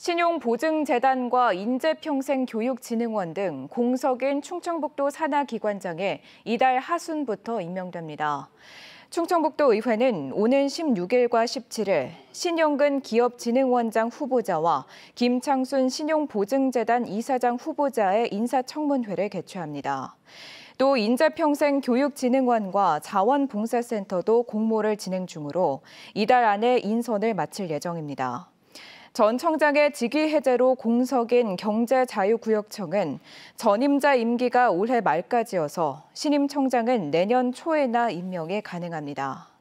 신용보증재단과 인재평생교육진흥원 등 공석인 충청북도 산하기관장에 이달 하순부터 임명됩니다. 충청북도 의회는 오는 16일과 17일 신용근 기업진흥원장 후보자와 김창순 신용보증재단 이사장 후보자의 인사청문회를 개최합니다. 또 인재평생교육진흥원과 자원봉사센터도 공모를 진행 중으로 이달 안에 인선을 마칠 예정입니다. 전 청장의 직위 해제로 공석인 경제자유구역청은 전임자 임기가 올해 말까지여서 신임 청장은 내년 초에나 임명이 가능합니다.